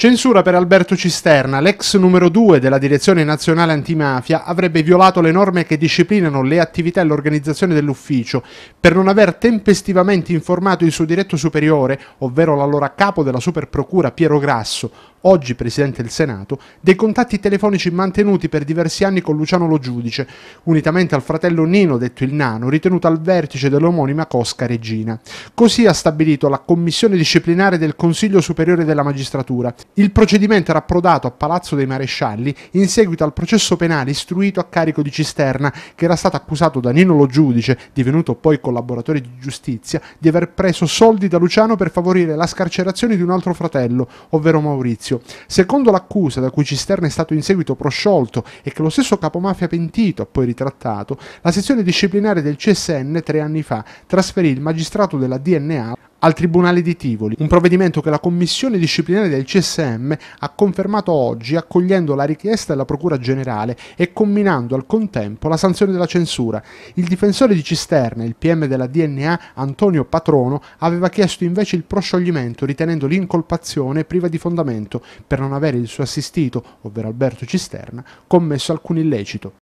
Censura per Alberto Cisterna, l'ex numero 2 della Direzione Nazionale Antimafia, avrebbe violato le norme che disciplinano le attività e l'organizzazione dell'ufficio per non aver tempestivamente informato il suo diretto superiore, ovvero l'allora capo della Superprocura Piero Grasso, oggi Presidente del Senato, dei contatti telefonici mantenuti per diversi anni con Luciano Lo Giudice, unitamente al fratello Nino, detto il Nano, ritenuto al vertice dell'omonima Cosca Regina. Così ha stabilito la Commissione disciplinare del Consiglio Superiore della Magistratura. Il procedimento era approdato a Palazzo dei Marescialli in seguito al processo penale istruito a carico di Cisterna, che era stato accusato da Nino Lo Giudice, divenuto poi collaboratore di giustizia, di aver preso soldi da Luciano per favorire la scarcerazione di un altro fratello, ovvero Maurizio giudizio. Secondo l'accusa, da cui Cisterna è stato in seguito prosciolto e che lo stesso capomafia pentito ha poi ritrattato, la sezione disciplinare del CSN tre anni fa trasferì il magistrato della DNA al Tribunale di Tivoli, un provvedimento che la Commissione disciplinare del CSM ha confermato oggi accogliendo la richiesta della Procura Generale e combinando al contempo la sanzione della censura. Il difensore di Cisterna, il PM della DNA Antonio Patrono, aveva chiesto invece il proscioglimento ritenendo l'incolpazione priva di fondamento per non avere il suo assistito, ovvero Alberto Cisterna, commesso alcun illecito.